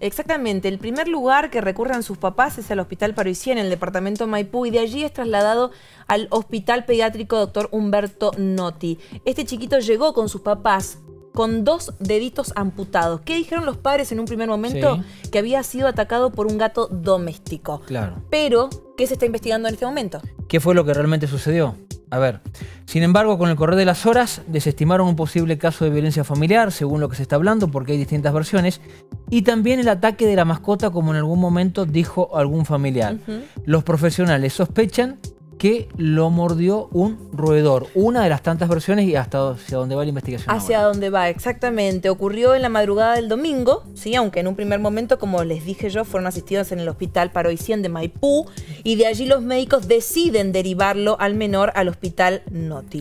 Exactamente. El primer lugar que recurren sus papás es al Hospital Parisien, en el departamento Maipú, y de allí es trasladado al Hospital Pediátrico Dr. Humberto Notti. Este chiquito llegó con sus papás con dos deditos amputados. ¿Qué dijeron los padres en un primer momento? Que había sido atacado por un gato doméstico. Claro. Pero, ¿qué se está investigando en este momento? ¿Qué fue lo que realmente sucedió? A ver, sin embargo, con el correr de las horas desestimaron un posible caso de violencia familiar, según lo que se está hablando, porque hay distintas versiones, y también el ataque de la mascota, como en algún momento dijo algún familiar. Los profesionales sospechan que lo mordió un roedor. Una de las tantas versiones y hasta hacia dónde va la investigación. Hacia dónde va, exactamente. Ocurrió en la madrugada del domingo, sí, aunque en un primer momento, como les dije yo, fueron asistidos en el hospital Paroicien de Maipú y de allí los médicos deciden derivarlo al menor al hospital Noti.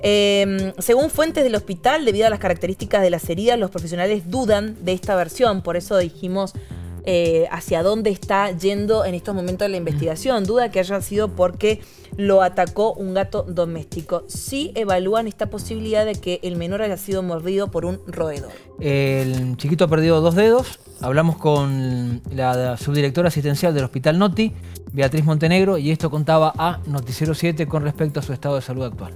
Em, según fuentes del hospital, debido a las características de las heridas, los profesionales dudan de esta versión, por eso dijimos eh, hacia dónde está yendo en estos momentos la investigación. Duda que haya sido porque lo atacó un gato doméstico. Sí evalúan esta posibilidad de que el menor haya sido mordido por un roedor. El chiquito ha perdido dos dedos. Hablamos con la subdirectora asistencial del Hospital Noti, Beatriz Montenegro, y esto contaba a Noticiero 7 con respecto a su estado de salud actual.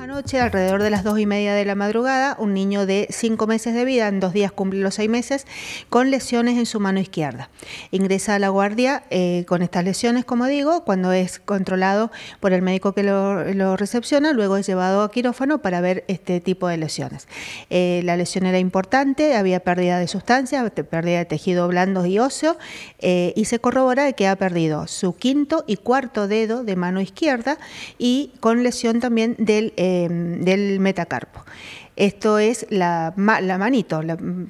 Anoche, alrededor de las dos y media de la madrugada, un niño de cinco meses de vida, en dos días cumple los seis meses, con lesiones en su mano izquierda. Ingresa a la guardia eh, con estas lesiones, como digo, cuando es controlado por el médico que lo, recepciona, luego es llevado a quirófano para ver este tipo de lesiones. Eh, la lesión era importante, había pérdida de sustancia, pérdida de tejido blando y óseo, eh, y se corrobora que ha perdido su quinto y cuarto dedo de mano izquierda y con lesión también del Em, del metacarpo. Esto es la, la manito,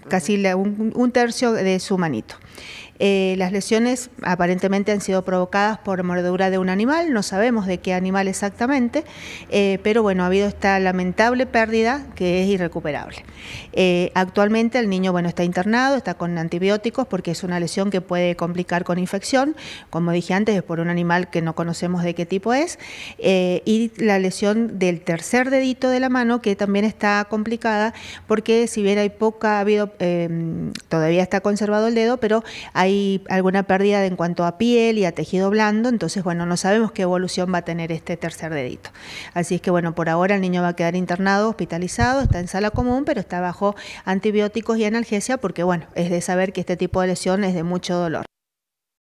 casi un tercio de su manito. Eh, las lesiones aparentemente han sido provocadas por mordedura de un animal, no sabemos de qué animal exactamente, eh, pero bueno, ha habido esta lamentable pérdida que es irrecuperable. Eh, actualmente el niño bueno, está internado, está con antibióticos porque es una lesión que puede complicar con infección, como dije antes, es por un animal que no conocemos de qué tipo es, y la lesión del tercer dedito de la mano que también está complicada porque si bien hay poca, ha habido, todavía está conservado el dedo, pero hay hay alguna pérdida en cuanto a piel y a tejido blando, entonces bueno, no sabemos qué evolución va a tener este tercer dedito. Así es que bueno, por ahora el niño va a quedar internado, hospitalizado, está en sala común, pero está bajo antibióticos y analgesia porque bueno, es de saber que este tipo de lesión es de mucho dolor.